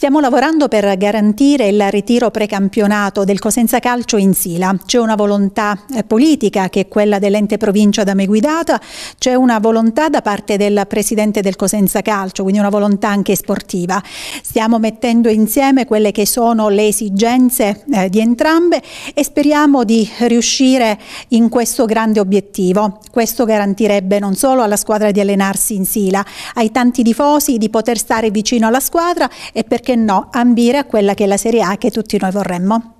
Stiamo lavorando per garantire il ritiro precampionato del Cosenza Calcio in Sila. C'è una volontà eh, politica che è quella dell'ente provincia da me guidata, c'è una volontà da parte del presidente del Cosenza Calcio, quindi una volontà anche sportiva. Stiamo mettendo insieme quelle che sono le esigenze eh, di entrambe e speriamo di riuscire in questo grande obiettivo. Questo garantirebbe non solo alla squadra di allenarsi in Sila, ai tanti tifosi di poter stare vicino alla squadra e perché perché no, ambire a quella che è la Serie A che tutti noi vorremmo.